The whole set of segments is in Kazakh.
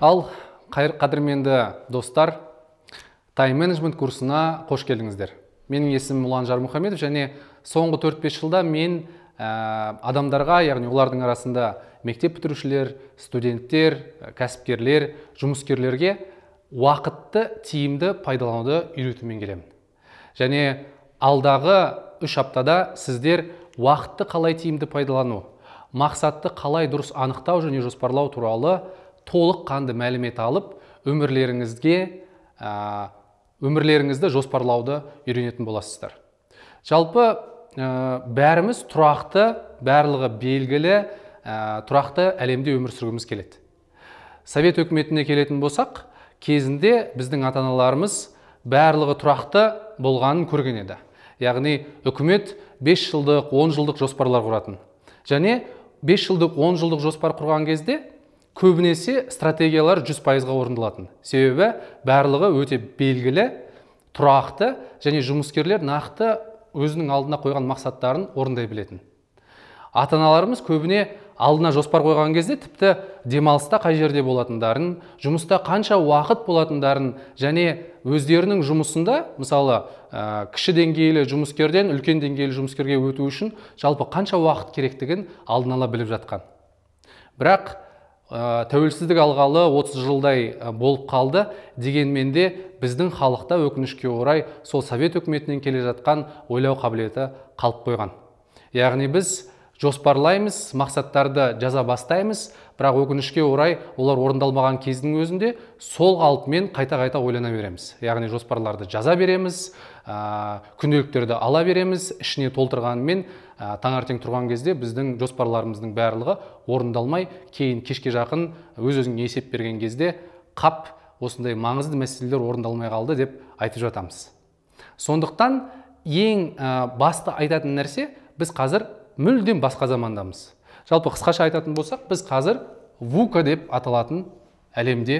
ал қайыр қадірменді достар тайм менеджмент курсына қош келдіңіздер менің есімім ұлан жармұхамедов және соңғы 4-5 жылда мен ә, адамдарға яғни олардың арасында мектеп бітірушілер студенттер ә, кәсіпкерлер жұмыскерлерге уақытты тиімді пайдалануды үйретумен келемін және алдағы үш аптада сіздер уақытты қалай тиімді пайдалану мақсатты қалай дұрыс анықтау және жоспарлау туралы толық қанды мәлімет алып өмірлеріңізге өмірлеріңізді жоспарлауды үйренетін боласыздар жалпы бәріміз тұрақты барлығы белгілі тұрақты әлемде өмір сүргіміз келеді совет үкіметіне келетін болсақ кезінде біздің ата аналарымыз барлығы тұрақты болғанын көрген еді яғни үкімет 5 жылдық 10 жылдық жоспарлар құратын және 5 жылдық 10 жылдық жоспар құрған кезде көбінесе стратегиялар 100 пайызға орындалатын себебі барлығы өте белгілі тұрақты және жұмыскерлер нақты өзінің алдына қойған мақсаттарын орындай білетін ата аналарымыз көбіне алдына жоспар қойған кезде тіпті демалыста қай жерде болатындарын жұмыста қанша уақыт болатындарын және өздерінің жұмысында мысалы ә, кіші деңгейлі жұмыскерден үлкен деңгейлі жұмыскерге өту үшін жалпы қанша уақыт керектігін алдын ала біліп жатқан бірақ ә, тәуелсіздік алғалы 30 жылдай ә, болып қалды дегенмен де біздің халықта өкінішке орай сол совет үкіметінен келе жатқан ойлау қабілеті қалып қойған яғни біз жоспарлаймыз мақсаттарды жаза бастаймыз бірақ өкінішке орай олар орындалмаған кездің өзінде сол қалпымен қайта қайта ойлана береміз яғни жоспарларды жаза береміз ә, күнделіктерді ала береміз ішіне толтырғанымен ә, таңертең тұрған кезде біздің жоспарларымыздың барлығы орындалмай кейін кешке жақын өз өзіңе есеп берген кезде қап осындай маңызды мәселелер орындалмай қалды деп айтып жатамыз сондықтан ең ә, басты айтатын нәрсе біз қазір мүлдем басқа замандамыз жалпы қысқаша айтатын болсақ біз қазір вука деп аталатын әлемде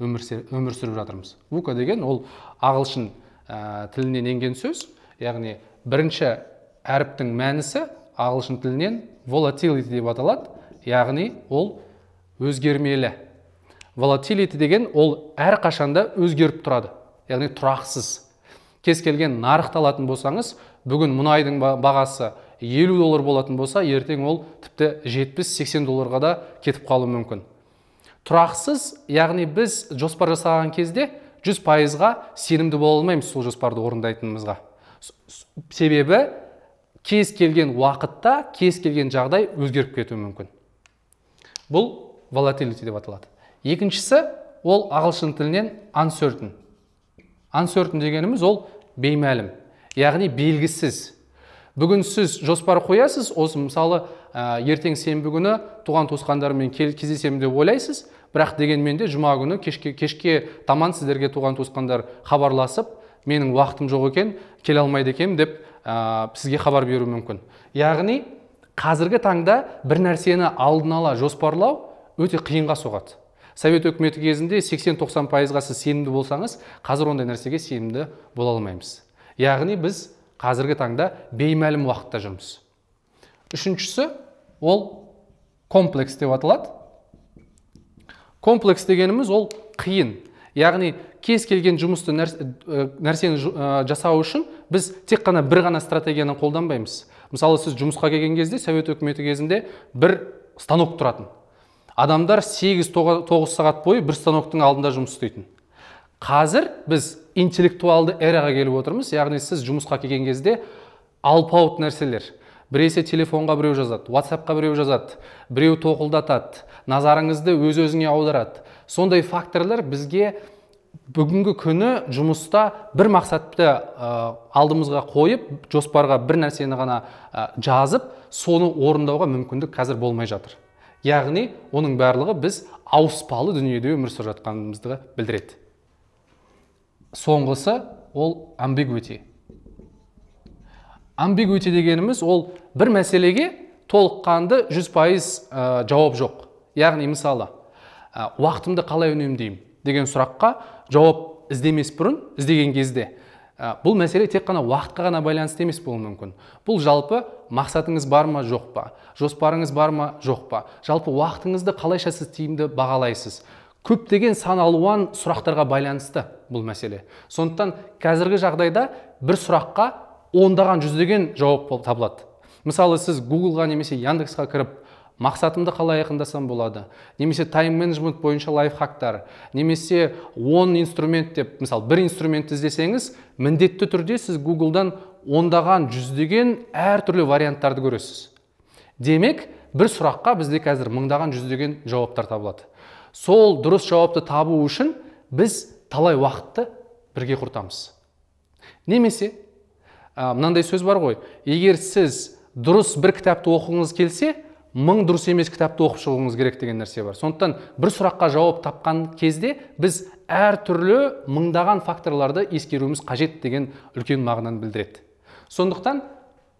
өмір, өмір сүріп жатырмыз вука деген ол ағылшын ә, тілінен енген сөз яғни бірінші әріптің мәнісі ағылшын тілінен volatility деп аталады яғни ол өзгермелі volatility деген ол әр қашанда өзгеріп тұрады яғни тұрақсыз кез келген нарықты алатын болсаңыз бүгін мұнайдың бағасы 50 доллар болатын болса ертең ол тіпті 70-80 долларға да кетіп қалуы мүмкін тұрақсыз яғни біз жоспар жасаған кезде 100 пайызға сенімді бола алмаймыз сол жоспарды орындайтынымызға себебі кез келген уақытта кез келген жағдай өзгеріп кетуі мүмкін бұл волатилити деп аталады екіншісі ол ағылшын тілінен uncertain uncertain дегеніміз ол беймәлім яғни белгісіз бүгін сіз жоспар қоясыз осы мысалы ертең сенбі күні туған туысқандармен кездесемін деп ойлайсыз бірақ дегенмен де жұма күні кешке, кешке таман сіздерге туған туысқандар хабарласып менің уақытым жоқ екен келе алмайды екенмін деп ә, сізге хабар беруі мүмкін яғни қазіргі таңда бір нәрсені алдын ала жоспарлау өте қиынға соғады совет үкіметі кезінде 80-90 пайызға сіз сенімді болсаңыз қазір ондай нәрсеге сенімді бола алмаймыз яғни біз қазіргі таңда беймәлім уақытта жүрміз үшіншісі ол комплекс деп аталады комплекс дегеніміз ол қиын яғни кез келген жұмысты нәрсені жасау үшін біз тек қана бір ғана стратегияны қолданбаймыз мысалы сіз жұмысқа келген кезде совет үкіметі кезінде бір станок тұратын адамдар 8-9 сағат бойы бір станоктың алдында жұмыс істейтін қазір біз интеллектуалды эраға келіп отырмыз яғни сіз жұмысқа келген кезде алпауыт нәрселер біресе телефонға біреу жазады ватсапқа біреу жазады біреу тоқылдатады назарыңызды өз өзіңе аударады сондай факторлар бізге бүгінгі күні жұмыста бір мақсатты алдымызға қойып жоспарға бір нәрсені ғана жазып соны орындауға мүмкіндік қазір болмай жатыр яғни оның барлығы біз ауыспалы дүниеде өмір сүріп жатқанымызды білдіреді соңғысы ол амбигуити Амбигути дегеніміз ол бір мәселеге толыққанды 100% пайыз жауап жоқ яғни мысалы уақытымды қалай үнемдеймін деген сұраққа жауап іздемес бұрын іздеген кезде ә, бұл мәселе тек қана уақытқа ғана байланысты емес болуы мүмкін бұл жалпы мақсатыңыз бар ма жоқ па жоспарыңыз бар ма жоқ па жалпы уақытыңызды қалайша сіз тиімді бағалайсыз көптеген сан алуан сұрақтарға байланысты бұл мәселе сондықтан қазіргі жағдайда бір сұраққа ондаған жүздеген жауап табылады мысалы сіз гуглға немесе яндексқа кіріп мақсатымды қалай айқындасам болады немесе тайм менеджмент бойынша лайфхактар немесе 10 инструмент деп мысалы бір инструментті іздесеңіз міндетті түрде сіз гуглдан ондаған жүздеген әртүрлі варианттарды көресіз демек бір сұраққа бізде қазір мыңдаған жүздеген жауаптар табылады сол дұрыс жауапты табу үшін біз талай уақытты бірге құртамыз немесе мынандай сөз бар ғой егер сіз дұрыс бір кітапты оқығыңыз келсе мың дұрыс емес кітапты оқып шығуыңыз керек деген нәрсе бар сондықтан бір сұраққа жауап тапқан кезде біз әртүрлі мыңдаған факторларды ескеруіміз қажет деген үлкен мағынаны білдіреді сондықтан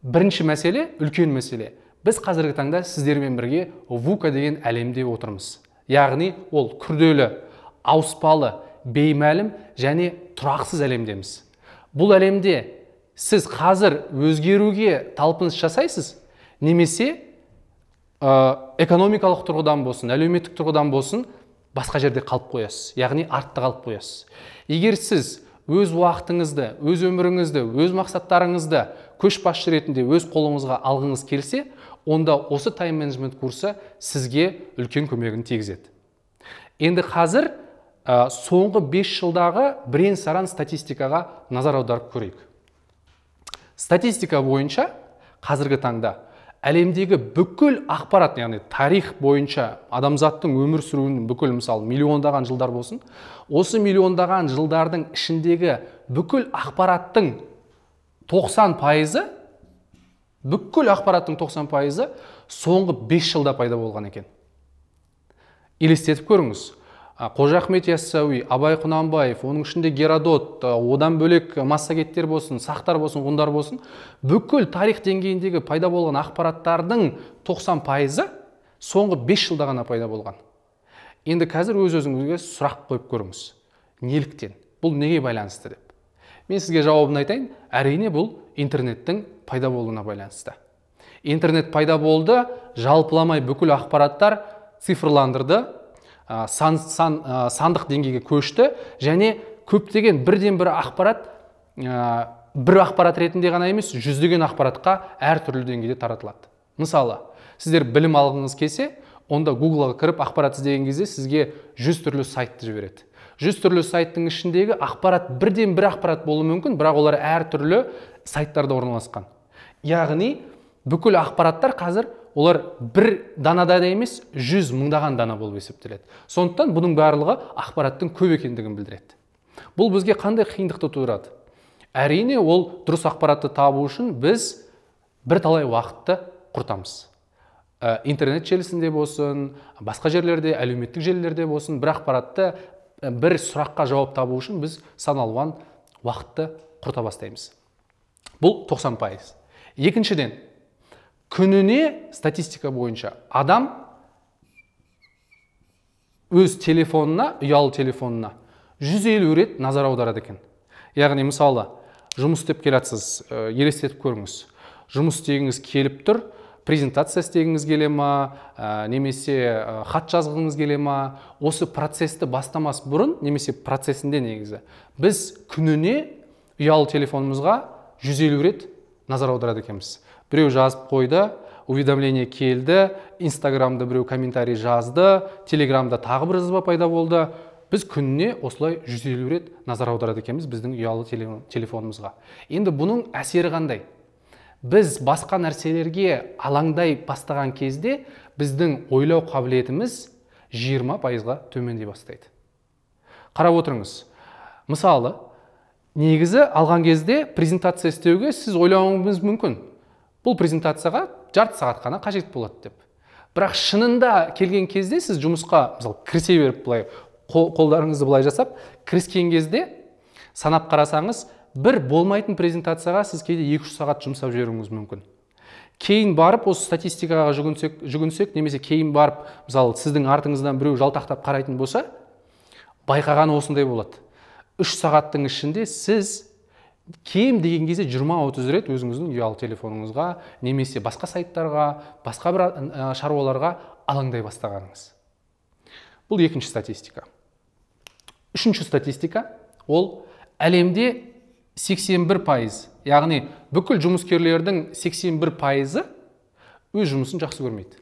бірінші мәселе үлкен мәселе біз қазіргі таңда сіздермен бірге вука деген әлемде отырмыз яғни ол күрделі ауыспалы беймәлім және тұрақсыз әлемдеміз бұл әлемде сіз қазір өзгеруге талпыныс жасайсыз немесе Э, экономикалық тұрғыдан болсын әлеуметтік тұрғыдан болсын басқа жерде қалып қоясыз яғни артта қалып қоясыз егер сіз өз уақытыңызды өз өміріңізді өз мақсаттарыңызды көшбасшы ретінде өз қолыңызға алғыңыз келсе онда осы тайм менеджмент курсы сізге үлкен көмегін тигізеді енді қазір ә, соңғы 5 жылдағы бірен саран статистикаға назар аударып көрейік статистика бойынша қазіргі таңда әлемдегі бүкіл ақпарат яғни тарих бойынша адамзаттың өмір сүруінің бүкіл мысалы миллиондаған жылдар болсын осы миллиондаған жылдардың ішіндегі бүкіл ақпараттың 90 пайызы бүкіл ақпараттың 90 пайызы соңғы 5 жылда пайда болған екен елестетіп көріңіз қожа ахмет яссауи абай құнанбаев оның ішінде геродот одан бөлек массагеттер болсын сақтар болсын ғұндар болсын бүкіл тарих деңгейіндегі пайда болған ақпараттардың 90 пайызы соңғы 5 жылда ғана пайда болған енді қазір өз өзіңізге сұрақ қойып көріңіз неліктен бұл неге байланысты деп мен сізге жауабын айтайын әрине бұл интернеттің пайда болуына байланысты интернет пайда болды жалпыламай бүкіл ақпараттар цифрландырды сан, сан, сандық деңгейге көшті және көптеген бірден бір ақпарат бір ақпарат ретінде ғана емес жүздеген ақпаратқа әртүрлі деңгейде таратылады мысалы сіздер білім алғыңыз келсе онда гуглға кіріп ақпарат іздеген кезде сізге жүз түрлі сайтты жібереді жүз түрлі сайттың ішіндегі ақпарат бірден бір ақпарат болуы мүмкін бірақ олар әртүрлі сайттарда орналасқан яғни бүкіл ақпараттар қазір олар бір данада да емес жүз мыңдаған дана болып есептеледі сондықтан бұның барлығы ақпараттың көп екендігін білдіреді бұл бізге қандай қиындықты тудырады әрине ол дұрыс ақпаратты табу үшін біз бірталай уақытты құртамыз ә, интернет желісінде болсын басқа жерлерде әлеуметтік желілерде болсын бір ақпаратты ә, бір сұраққа жауап табу үшін біз сан алуан уақытты құрта бастаймыз бұл 90 пайыз екіншіден күніне статистика бойынша адам өз телефонына ұялы телефонына 150 рет назар аударады екен яғни мысалы жұмыс істеп келе жатсыз елестетіп көріңіз жұмыс істегіңіз келіп тұр презентация істегіңіз келе ма немесе ә, хат жазғыңыз келе ма осы процесті бастамас бұрын немесе процесінде негізі біз күніне ұялы телефонымызға 150 рет назар аударады екенбіз біреу жазып қойды уведомление келді инстаграмда біреу комментарий жазды телеграмда тағы бір жазба пайда болды біз күніне осылай жүз елу рет назар аударады екенбіз біздің ұялы телефонымызға енді бұның әсері қандай біз басқа нәрселерге алаңдай бастаған кезде біздің ойлау қабілетіміз 20 пайызға төмендей бастайды қарап отырыңыз мысалы негізі алған кезде презентация істеуге сіз ойлауыңыз мүмкін бұл презентацияға жарты сағат қана қажет болады деп бірақ шынында келген кезде сіз жұмысқа мысалы кірісе беріп былай қолдарыңызды былай жасап кіріскен кезде санап қарасаңыз бір болмайтын презентацияға сіз кейде екі үш сағат жұмсап жіберуіңіз мүмкін кейін барып осы статистикаға жүгінсек, жүгінсек немесе кейін барып мысалы сіздің артыңыздан біреу жалтақтап қарайтын болса байқаған осындай болады үш сағаттың ішінде сіз кем деген кезде 20-30 рет өзіңіздің ұялы телефоныңызға немесе басқа сайттарға басқа бір шаруаларға алаңдай бастағаныңыз бұл екінші статистика үшінші статистика ол әлемде 81 пайыз яғни бүкіл жұмыскерлердің 81 пайызы өз жұмысын жақсы көрмейді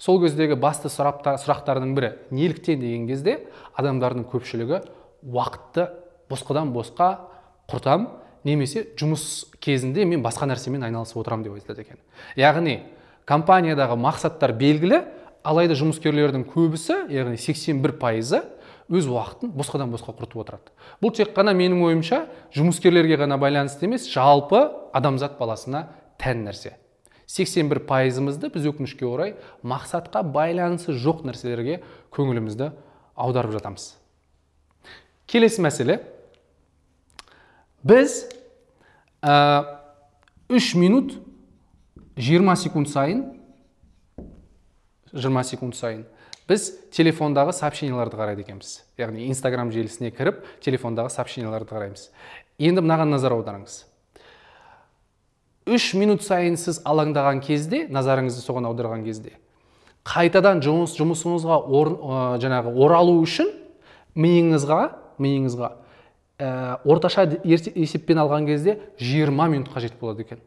сол кездегі басты сұрақтардың бірі неліктен деген кезде адамдардың көпшілігі уақытты босқадан босқа құртам немесе жұмыс кезінде мен басқа нәрсемен айналысып отырамын деп айтады екен яғни компаниядағы мақсаттар белгілі алайда жұмыскерлердің көбісі яғни 81 пайызы өз уақытын босқадан босқа құртып отырады бұл тек қана менің ойымша жұмыскерлерге ғана байланысты емес жалпы адамзат баласына тән нәрсе 81 пайызымызды біз өкінішке орай мақсатқа байланысы жоқ нәрселерге көңілімізді аударып жатамыз келесі мәселе біз үш минут 20 секунд сайын 20 секунд сайын біз телефондағы сообщенияларды қарайды екенбіз яғни инстаграм желісіне кіріп телефондағы сообщенияларды қараймыз енді мынаған назар аударыңыз үш минут сайын сіз алаңдаған кезде назарыңызды соған аударған кезде қайтадан жұмыс, жұмысыңызға орын, ә, жаңағы оралу үшін миыңызға миыңызға ә, орташа есеппен алған кезде 20 минут қажет болады екен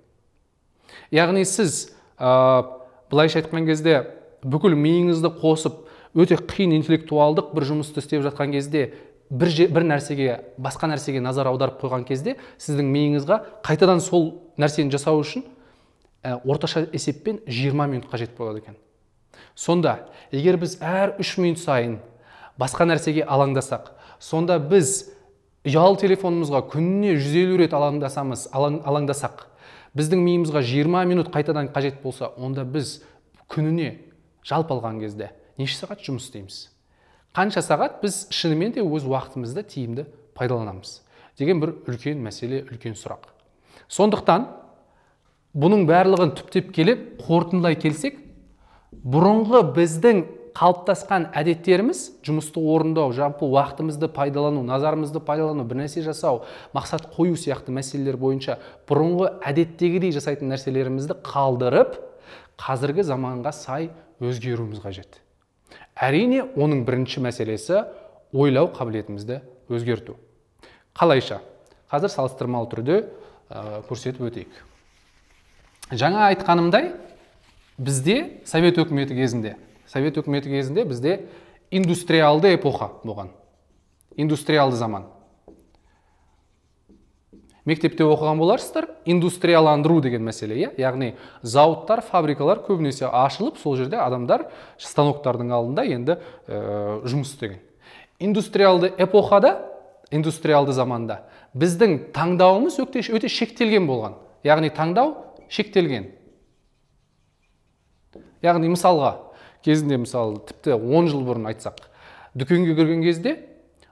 яғни сіз ә, былайша айтқан кезде бүкіл миыңызды қосып өте қиын интеллектуалдық бір жұмысты істеп жатқан кезде бір, же, нәрсеге басқа нәрсеге назар аударып қойған кезде сіздің миыңызға қайтадан сол нәрсені жасау үшін э, орташа есеппен 20 минут қажет болады екен сонда егер біз әр үш минут сайын басқа нәрсеге алаңдасақ сонда біз ұялы телефонымызға күніне 150 рет алаңдасамыз алаңдасақ біздің миымызға 20 минут қайтадан қажет болса онда біз күніне жалпы алған кезде неше сағат жұмыс істейміз қанша сағат біз шынымен де өз уақытымызды тиімді пайдаланамыз деген бір үлкен мәселе үлкен сұрақ сондықтан бұның барлығын түптеп келіп қорытындылай келсек бұрынғы біздің қалыптасқан әдеттеріміз жұмысты орындау жалпы уақытымызды пайдалану назарымызды пайдалану бір нәрсе жасау мақсат қою сияқты мәселелер бойынша бұрынғы әдеттегідей жасайтын нәрселерімізді қалдырып қазіргі заманға сай өзгеруіміз қажет әрине оның бірінші мәселесі ойлау қабілетімізді өзгерту қалайша қазір салыстырмалы түрде ә, көрсетіп өтейік жаңа айтқанымдай бізде совет өкіметі кезінде совет үкіметі кезінде бізде индустриалды эпоха болған индустриалды заман мектепте оқыған боларсыздар индустрияландыру деген мәселе иә яғни зауыттар фабрикалар көбінесе ашылып сол жерде адамдар станоктардың алдында енді э, жұмыс істеген индустриалды эпохада индустриалды заманда біздің таңдауымыз өте, өте шектелген болған яғни таңдау шектелген яғни мысалға кезінде мысалы тіпті 10 жыл бұрын айтсақ дүкенге кірген кезде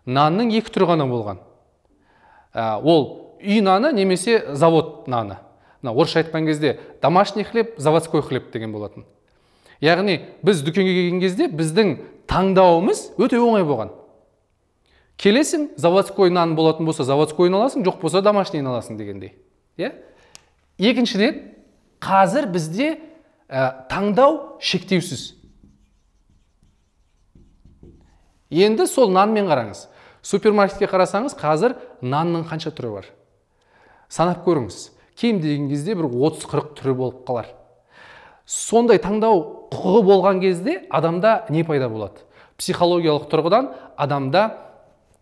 нанның екі түрі ғана болған ә, ол үй наны немесе завод наны мына орысша айтқан кезде домашний хлеб заводской хлеб деген болатын яғни біз дүкенге келген кезде біздің таңдауымыз өте оңай болған келесің заводской нан болатын болса заводскойын аласың жоқ болса домашнийін аласың дегендей иә екіншіден қазір бізде ә, таңдау шектеусіз енді сол нанмен қараңыз супермаркетке қарасаңыз қазір нанның қанша түрі бар санап көріңіз кем деген кезде бір 30-40 түрі болып қалар сондай таңдау құқығы болған кезде адамда не пайда болады психологиялық тұрғыдан адамда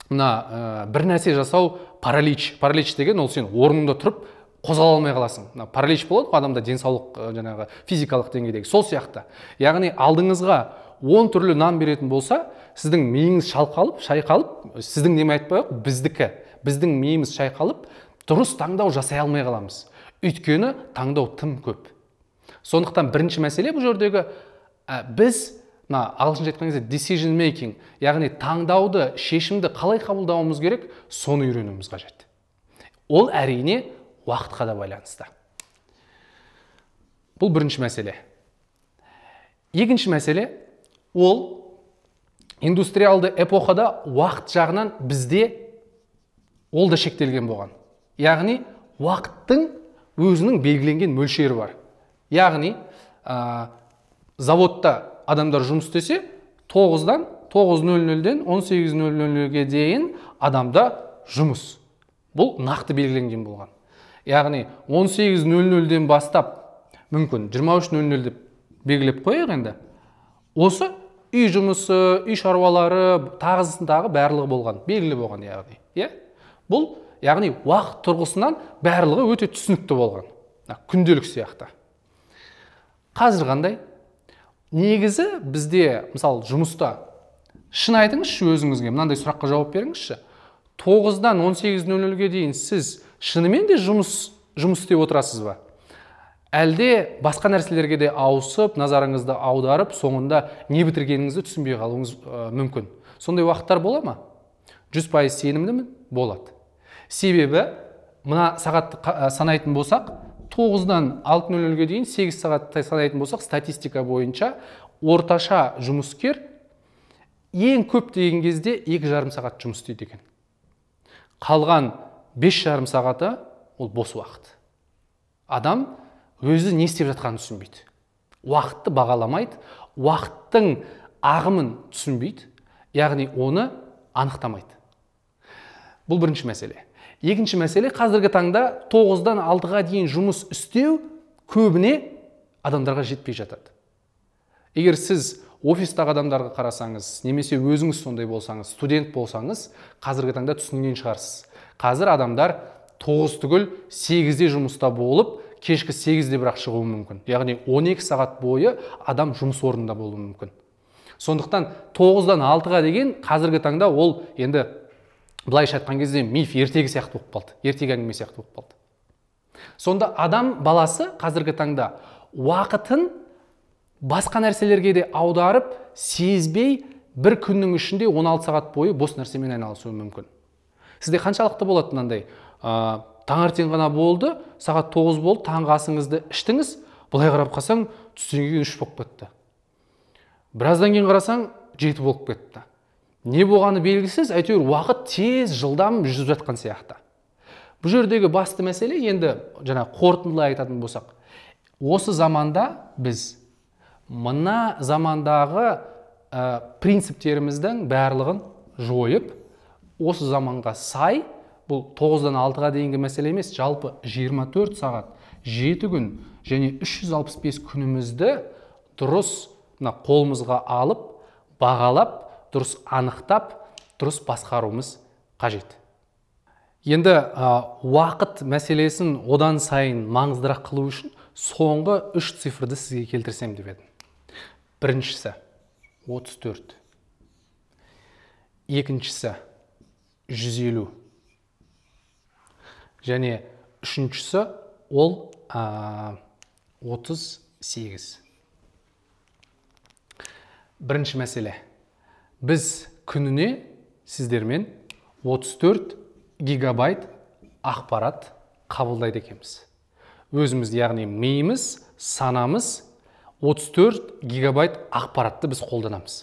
мына ә, бір нәрсе жасау паралич паралич деген ол сен орныңда тұрып қозғала алмай қаласың мына паралич болады адамда денсаулық ә, жаңағы физикалық деңгейдегі сол сияқты яғни алдыңызға 10 түрлі нан беретін болса сіздің миыңыз шалқалып шайқалып сіздің неме айтпай ақ біздікі біздің миымыз шайқалып дұрыс таңдау жасай алмай қаламыз өйткені таңдау тым көп сондықтан бірінші мәселе бұл жердегі ә, біз мына ағылшынша айтқан кезде decision making яғни таңдауды шешімді қалай қабылдауымыз керек соны үйренуіміз қажет ол әрине уақытқа да байланысты бұл бірінші мәселе екінші мәселе ол индустриалды эпохада уақыт жағынан бізде ол да шектелген болған яғни уақыттың өзінің белгіленген мөлшері бар яғни ә, заводта адамдар жұмыс істесе тоғыздан тоғыз нөл нөлден он сегіз нөл нөлге дейін адамда жұмыс бұл нақты белгіленген болған яғни нөл нөлден бастап мүмкін нөл деп белгілеп қояйық енді осы үй жұмысы үй шаруалары тағысындағы барлығы болған белгілі болған яғни иә бұл яғни уақыт тұрғысынан барлығы өте түсінікті болған күнделік сияқты қазір қандай негізі бізде мысалы жұмыста шын айтыңызшы өзіңізге мынандай сұраққа жауап беріңізші тоғыздан он сегіз нөл нөлге дейін сіз шынымен де жұмыс жұмыс істеп отырасыз ба әлде басқа нәрселерге де ауысып назарыңызды аударып соңында не бітіргеніңізді түсінбей қалуыңыз мүмкін сондай уақыттар бола ма жүз пайыз сенімдімін болады себебі мына сағатты санайтын болсақ тоғыздан алты нөл нөлге дейін сегіз сағаттай санайтын болсақ статистика бойынша орташа жұмыскер ең көп деген кезде екі жарым сағат жұмыс істейді екен қалған бес жарым сағаты ол бос уақыт адам өзі не істеп жатқанын түсінбейді уақытты бағаламайды уақыттың ағымын түсінбейді яғни оны анықтамайды бұл бірінші мәселе екінші мәселе қазіргі таңда тоғыздан алтыға дейін жұмыс істеу көбіне адамдарға жетпей жатады егер сіз офистағы адамдарға қарасаңыз немесе өзіңіз сондай болсаңыз студент болсаңыз қазіргі таңда түсінген шығарсыз қазір адамдар тоғыз түгіл сегізде жұмыста болып кешкі сегізде бірақ шығуы мүмкін яғни 12 сағат бойы адам жұмыс орнында болуы мүмкін сондықтан тоғыздан алтыға деген қазіргі таңда ол енді былайша айтқан кезде миф ертегі сияқты болып қалды ертегі әңгіме сияқты болып қалды сонда адам баласы қазіргі таңда уақытын басқа нәрселерге де аударып сезбей бір күннің ішінде 16 сағат бойы бос нәрсемен айналысуы мүмкін сізде қаншалықты болады мынандай ә, таңертең ғана болды сағат тоғыз болды таңғы асыңызды іштіңіз былай қарап қалсаң түстен кейін үш болып кетті біраздан кейін қарасаң жеті болып кетті не болғаны белгісіз әйтеуір уақыт тез жылдам жүзіп жатқан сияқты бұл жердегі басты мәселе енді жаңа қорытындылай айтатын болсақ осы заманда біз мына замандағы ә, принциптеріміздің барлығын жойып осы заманға сай бұл 6-ға дейінгі мәселе емес жалпы 24 сағат 7 күн және 365 күнімізді дұрыс мына қолымызға алып бағалап дұрыс анықтап дұрыс басқаруымыз қажет енді ә, уақыт мәселесін одан сайын маңыздырақ қылу үшін соңғы үш цифрды сізге келтірсем деп едім біріншісі 34 екіншісі 150 және үшіншісі ол ә, 38 бірінші мәселе біз күніне сіздермен 34 гигабайт ақпарат қабылдайды екенбіз өзіміз яғни миымыз санамыз 34 гигабайт ақпаратты біз қолданамыз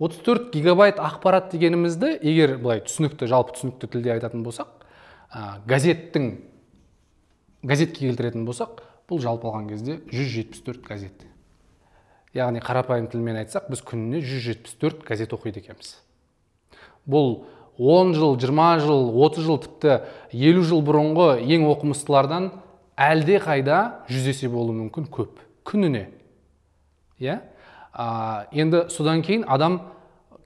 34 гигабайт ақпарат дегенімізді егер былай түсінікті жалпы түсінікті тілде айтатын болсақ ә, газеттің газетке келтіретін болсақ бұл жалпы алған кезде 174 газет яғни қарапайым тілмен айтсақ біз күніне 174 газет оқиды екенбіз бұл 10 жыл 20 жыл 30 жыл тіпті 50 жыл бұрынғы ең оқымыстылардан әлде қайда жүз есе болуы мүмкін көп күніне иә енді содан кейін адам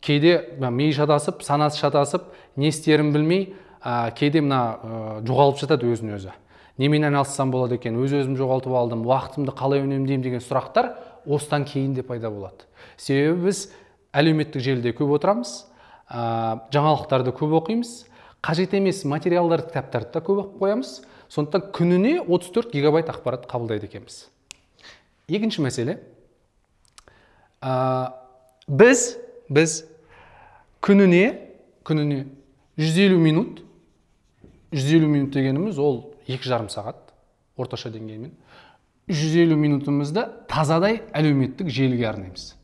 кейде миы шатасып санасы шатасып не істерін білмей ә, кейде мына ә, жоғалып жатады өзін өзі немен айналыссам болады екен өз өзім жоғалтып алдым уақытымды қалай үнемдеймін деген сұрақтар осыдан кейін де пайда болады себебі біз әлеуметтік желіде көп отырамыз ә, жаңалықтарды көп оқимыз қажет емес материалдар кітаптарды да көп оқып қоямыз сондықтан күніне 34 гигабайт ақпарат қабылдайды екенбіз екінші мәселе ә, біз біз күніне күніне 150 минут 150 минут дегеніміз ол екі жарым сағат орташа деңгеймен 150 минутымызды тазадай әлеуметтік желіге арнаймыз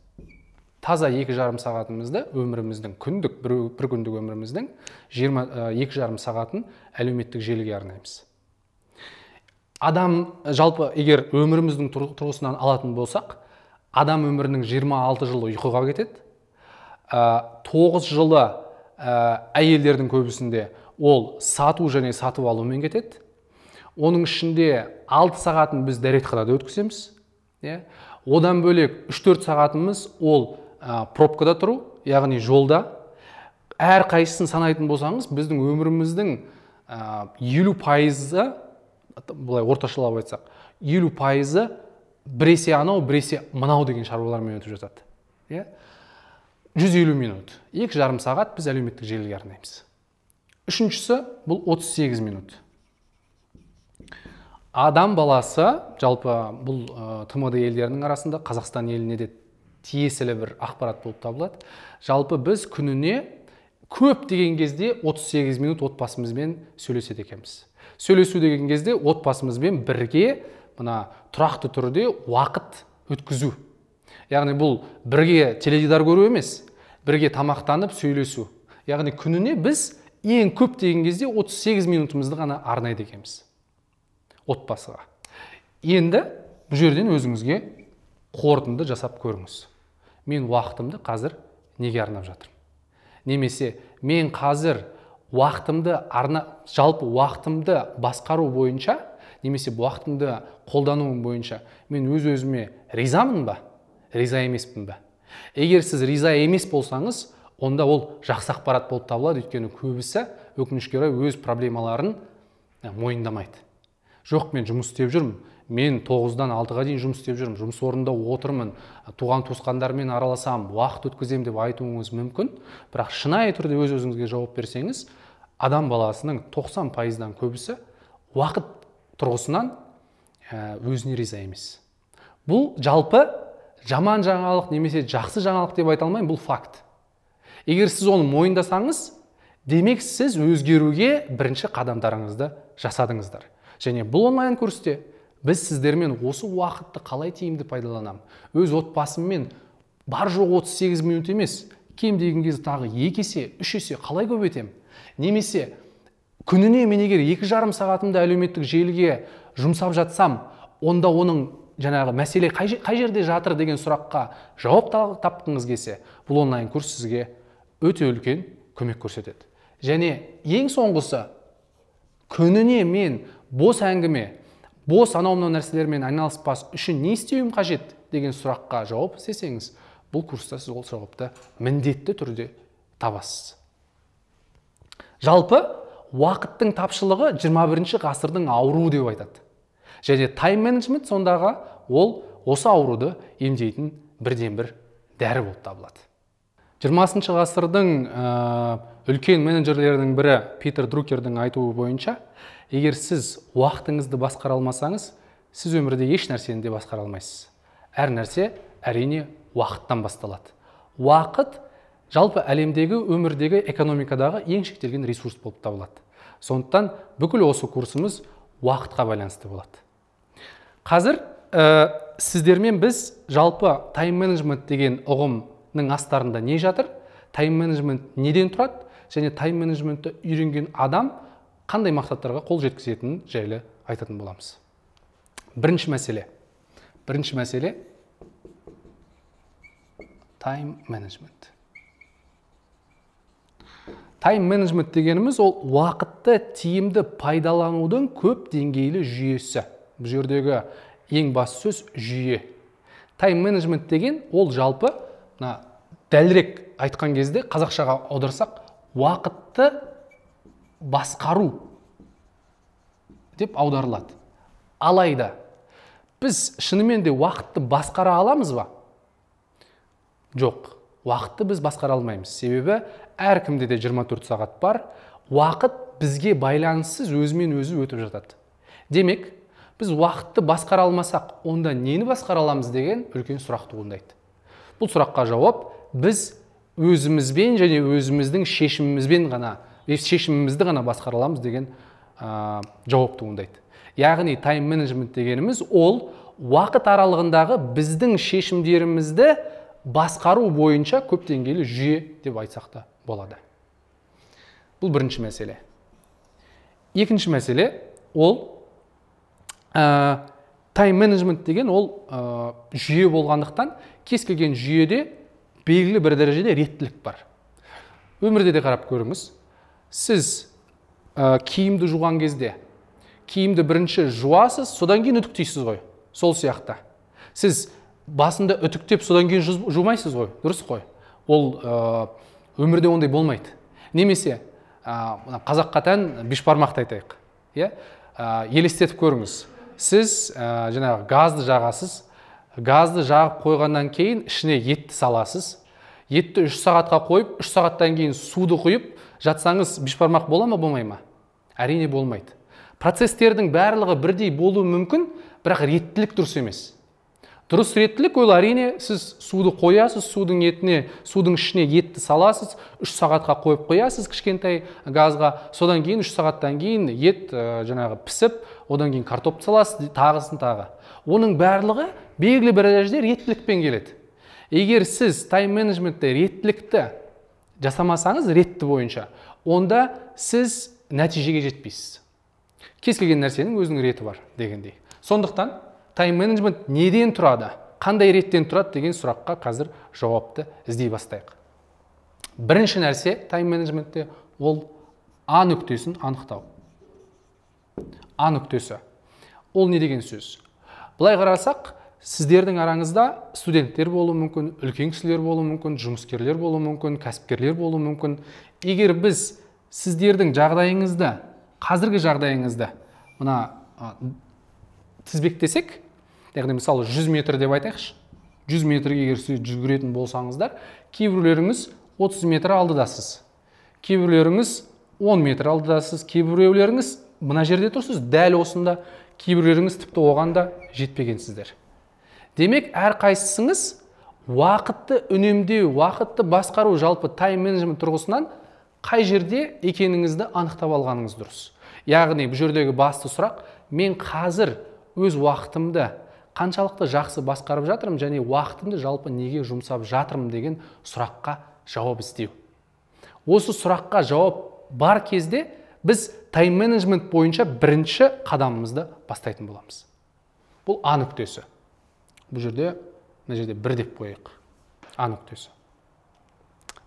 таза екі жарым сағатымызды өміріміздің күндік бір, бір күндік өміріміздің жиырма екі жарым сағатын әлеуметтік желіге арнаймыз адам жалпы егер өміріміздің тұрғысынан алатын болсақ адам өмірінің 26 жылы ұйқыға кетеді тоғыз жылы ә, әйелдердің көбісінде ол сату және сатып алумен кетеді оның ішінде 6 сағатын біз дәретханада өткіземіз иә одан бөлек 3-4 сағатымыз ол ә, пробкада тұру яғни жолда әр қайсысын санайтын болсаңыз біздің өміріміздің елу пайызы былай орташалап айтсақ елу пайызы біресе анау біресе мынау деген шаруалармен өтіп жатады иә жүз елу минут екі жарым сағат біз әлеуметтік желіге арнаймыз үшіншісі бұл 38 минут адам баласы жалпы бұл ә, тмд елдерінің арасында қазақстан еліне де тиесілі бір ақпарат болып табылады жалпы біз күніне көп деген кезде 38 минут отбасымызбен сөйлеседі екенбіз сөйлесу деген кезде отбасымызбен бірге мына тұрақты түрде уақыт өткізу яғни бұл бірге теледидар көру емес бірге тамақтанып сөйлесу яғни күніне біз ең көп деген кезде 38 минутымызды ғана арнайды екенбіз отбасыға енді бұл жерден өзіңізге қорытынды жасап көріңіз мен уақытымды қазір неге арнап жатырмын немесе мен қазір уақытымды арна жалпы уақытымды басқару бойынша немесе уақытымды қолдануым бойынша мен өз өзіме ризамын ба риза емеспін ба егер сіз риза емес болсаңыз онда ол жақсы ақпарат болып табылады өйткені көбісі өкінішке орай өз проблемаларын мойындамайды жоқ мен жұмыс істеп жүрмін мен тоғыздан алтыға дейін жұмыс істеп жүрмін жұмыс орнында отырмын туған туысқандармен араласам, уақыт өткіземін деп айтуыңыз мүмкін бірақ шынайы түрде өз өзіңізге жауап берсеңіз адам баласының 90 пайыздан көбісі уақыт тұрғысынан өзіне риза емес бұл жалпы жаман жаңалық немесе жақсы жаңалық деп айта алмаймын бұл факт егер сіз оны мойындасаңыз демек сіз өзгеруге бірінші қадамдарыңызды жасадыңыздар және бұл онлайн курсте біз сіздермен осы уақытты қалай тиімді пайдаланамын өз отбасыммен бар жоқ 38 минут емес кем деген кезде тағы екі есе үш есе қалай көбейтемін немесе күніне мен егер екі жарым сағатымды әлеуметтік желіге жұмсап жатсам онда оның жаңағы мәселе қай, жерде жатыр деген сұраққа жауап тапқыңыз келсе бұл онлайн курс сізге өте үлкен көмек көрсетеді және ең соңғысы күніне мен бос әңгіме бос анау мынау нәрселермен айналыспас үшін не істеуім қажет деген сұраққа жауап іздесеңіз бұл курста сіз ол жауапты міндетті түрде табасыз жалпы уақыттың тапшылығы 21 ғасырдың ауруы деп айтады және тайм менеджмент сондағы ол осы ауруды емдейтін бірден бір дәрі болып табылады 20 ғасырдың ә, үлкен менеджерлердің бірі питер друкердің айтуы бойынша егер сіз уақытыңызды басқара алмасаңыз сіз өмірде еш нәрсені де басқара алмайсыз әр нәрсе әрине уақыттан басталады уақыт жалпы әлемдегі өмірдегі экономикадағы ең шектелген ресурс болып табылады сондықтан бүкіл осы курсымыз уақытқа байланысты болады қазір ә, сіздермен біз жалпы тайм менеджмент деген ұғым астарында не жатыр тайм менеджмент неден тұрады және тайм менеджментті үйренген адам қандай мақсаттарға қол жеткізетінін жайлы айтатын боламыз бірінші мәселе бірінші мәселе тайм менеджмент тайм менеджмент дегеніміз ол уақытты тиімді пайдаланудың көп деңгейлі жүйесі бұл жердегі ең басты сөз жүйе тайм менеджмент деген ол жалпы мына дәлірек айтқан кезде қазақшаға аударсақ уақытты басқару деп аударылады алайда біз шынымен де уақытты басқара аламыз ба жоқ уақытты біз басқара алмаймыз себебі әркімде де 24 сағат бар уақыт бізге байланыссыз өзімен өзі өтіп жатады демек біз уақытты басқара алмасақ онда нені басқара аламыз деген үлкен сұрақ туындайды бұл сұраққа жауап біз өзімізбен және өзіміздің шешімімізбен ғана шешімімізді ғана басқара аламыз деген ә, жауап туындайды яғни тайм менеджмент дегеніміз ол уақыт аралығындағы біздің шешімдерімізді басқару бойынша көп деңгейлі жүйе деп айтсақ та болады бұл бірінші мәселе екінші мәселе ол тайм менеджмент деген ол жүйе болғандықтан кез келген жүйеде белгілі бір дәрежеде реттілік бар өмірде де қарап көріңіз сіз ә, киімді жуған кезде киімді бірінші жуасыз содан кейін үтіктейсіз ғой сол сияқты сіз басында үтіктеп содан кейін жумайсыз ғой дұрыс қой ол өмірде ондай болмайды немесе ә, қазаққа тән бешбармақты айтайық иә елестетіп көріңіз сіз ә, жаңағы газды жағасыз газды жағып қойғаннан кейін ішіне етті саласыз етті үш сағатқа қойып үш сағаттан кейін суды құйып жатсаңыз бешбармақ бола ма болмай ма әрине болмайды процестердің барлығы бірдей болуы мүмкін бірақ реттілік дұрыс емес дұрыс реттілік ол әрине сіз суды қоясыз судың етіне судың ішіне етті саласыз үш сағатқа қойып қоясыз кішкентай газға содан кейін үш сағаттан кейін ет ә, жаңағы пісіп одан кейін картопты саласыз тағысын тағы оның барлығы белгілі бір дәрежеде реттілікпен келеді егер сіз тайм менеджментте реттілікті жасамасаңыз ретті бойынша онда сіз нәтижеге жетпейсіз кез келген нәрсенің өзінің реті бар дегендей сондықтан тайм менеджмент неден тұрады қандай реттен тұрады деген сұраққа қазір жауапты іздей бастайық бірінші нәрсе тайм менеджментте ол а нүктесін анықтау а нүктесі ол не деген сөз былай қарасақ сіздердің араңызда студенттер болуы мүмкін үлкен кісілер болуы мүмкін жұмыскерлер болуы мүмкін кәсіпкерлер болуы мүмкін егер біз сіздердің жағдайыңызды қазіргі жағдайыңызды мына ә, тізбектесек яғни мысалы 100 метр деп айтайықшы 100 метрге егер сіз жүгіретін болсаңыздар кейбіреулеріңіз 30 метр алдыдасыз кейбіреулеріңіз 10 метр алдыдасыз кейбіреулеріңіз мына жерде тұрсыз дәл осында кейбіреулеріңіз тіпті оған да жетпегенсіздер демек әр қайсысыңыз уақытты үнемдеу уақытты басқару жалпы тайм менеджмент тұрғысынан қай жерде екеніңізді анықтап алғаныңыз дұрыс яғни бұл жердегі басты сұрақ мен қазір өз уақытымды қаншалықты жақсы басқарып жатырмын және уақытымды жалпы неге жұмсап жатырмын деген сұраққа жауап іздеу осы сұраққа жауап бар кезде біз тайм менеджмент бойынша бірінші қадамымызды бастайтын боламыз бұл а нүктесі бұл жерде мына жерде бір деп қояйық а нүктесі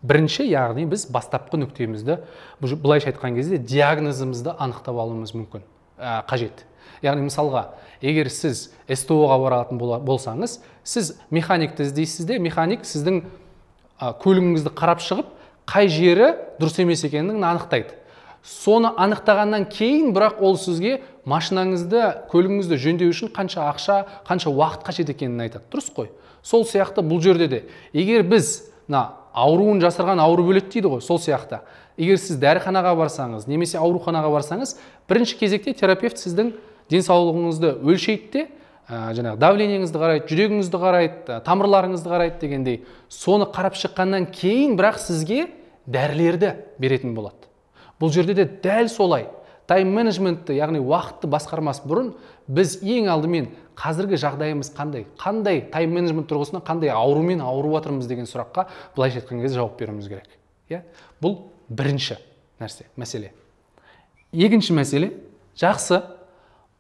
бірінші яғни біз бастапқы нүктемізді былайша айтқан кезде диагнозымызды анықтап алуымыз мүмкін ә, қажет яғни мысалға егер сіз сто ға баратын болсаңыз сіз механикті іздейсіз де механик сіздің көлігіңізді қарап шығып қай жері дұрыс емес екенін анықтайды соны анықтағаннан кейін бірақ ол сізге машинаңызды көлігіңізді жөндеу үшін қанша ақша қанша уақыт қажет екенін айтады дұрыс қой сол сияқты бұл жерде де егер біз мына ауруын жасырған ауру өледі дейді ғой сол сияқты егер сіз дәріханаға барсаңыз немесе ауруханаға барсаңыз бірінші кезекте терапевт сіздің денсаулығыңызды өлшейді де ә, жаңағы давлениеңізді қарайды жүрегіңізді қарайды тамырларыңызды қарайды дегендей соны қарап шыққаннан кейін бірақ сізге дәрілерді беретін болады бұл жерде де дәл солай тайм менеджментті яғни уақытты басқармас бұрын біз ең алдымен қазіргі жағдайымыз қандай қандай тайм менеджмент тұрғысынан қандай аурумен ауырып жатырмыз деген сұраққа былайша айтқан кезде жауап беруіміз керек иә бұл бірінші нәрсе мәселе екінші мәселе жақсы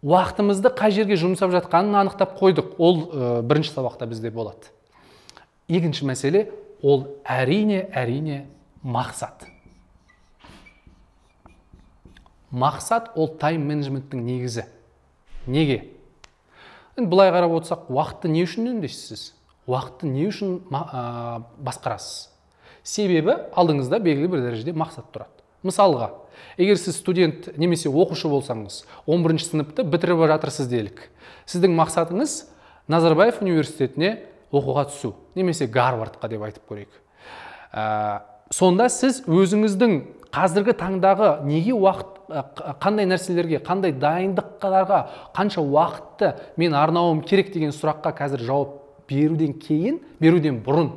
уақытымызды қай жерге жұмсап жатқанын анықтап қойдық ол бірінші сабақта бізде болады екінші мәселе ол әрине әрине мақсат мақсат ол тайм менеджменттің негізі неге енді былай қарап отырсақ уақытты не үшін үнемдейсіз сіз уақытты не үшін ә, басқарасыз себебі алдыңызда белгілі бір дәрежеде мақсат тұрады мысалға егер сіз студент немесе оқушы болсаңыз 11 бірінші сыныпты бітіріп жатырсыз делік сіздің мақсатыңыз назарбаев университетіне оқуға түсу немесе гарвардқа деп айтып көрейік ә, сонда сіз өзіңіздің қазіргі таңдағы неге уақыт қандай нәрселерге қандай дайындықтарға қанша уақытты мен арнауым керек деген сұраққа қазір жауап беруден кейін беруден бұрын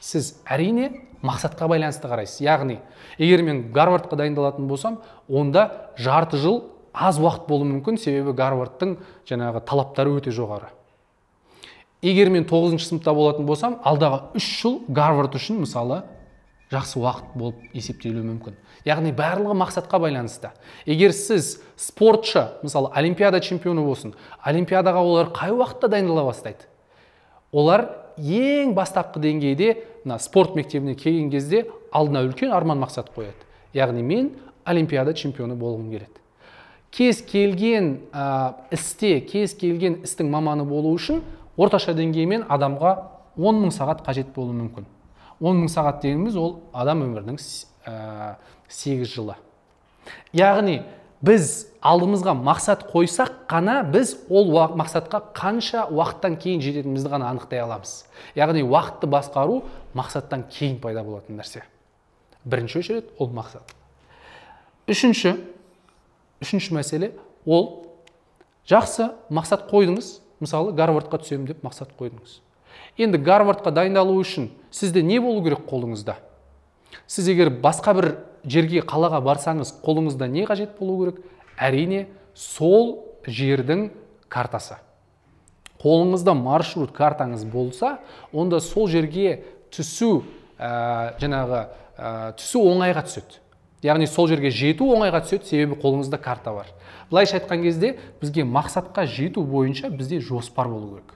сіз әрине мақсатқа байланысты қарайсыз яғни егер мен гарвардқа дайындалатын болсам онда жарты жыл аз уақыт болуы мүмкін себебі гарвардтың жаңағы талаптары өте жоғары егер мен тоғызыншы сыныпта болатын болсам алдағы үш жыл гарвард үшін мысалы жақсы уақыт болып есептелуі мүмкін яғни барлығы мақсатқа байланысты егер сіз спортшы мысалы олимпиада чемпионы болсын олимпиадаға олар қай уақытта дайындала бастайды олар ең бастапқы деңгейде мына спорт мектебіне келген кезде алдына үлкен арман мақсат қояды яғни мен олимпиада чемпионы болғым келеді кез келген ә, істе кез келген істің маманы болу үшін орташа деңгеймен адамға он мың сағат қажет болуы мүмкін он мың сағат дегеніміз ол адам өмірінің ә, сегіз жылы яғни біз алдымызға мақсат қойсақ қана біз ол мақсатқа қанша уақыттан кейін жететінімізді ғана анықтай аламыз яғни уақытты басқару мақсаттан кейін пайда болатын нәрсе бірінші очередь ол мақсат үшінші үшінші мәселе ол жақсы мақсат қойдыңыз мысалы гарвардқа түсемін деп мақсат қойдыңыз енді гарвардқа дайындалу үшін сізде не болу керек қолыңызда сіз егер басқа бір жерге қалаға барсаңыз қолыңызда не қажет болу керек әрине сол жердің картасы қолыңызда маршрут картаңыз болса онда сол жерге түсу ә, жаңағы ә, түсу оңайға түседі яғни сол жерге жету оңайға түседі себебі қолыңызда карта бар былайша айтқан кезде бізге мақсатқа жету бойынша бізде жоспар болу керек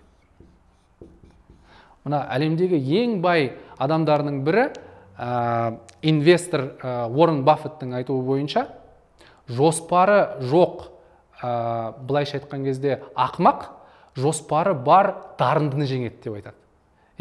мына әлемдегі ең бай адамдарының бірі ә, инвестор ә, уоррен баффеттің айтуы бойынша жоспары жоқ ә, былайша айтқан кезде ақмақ жоспары бар дарындыны жеңеді деп айтады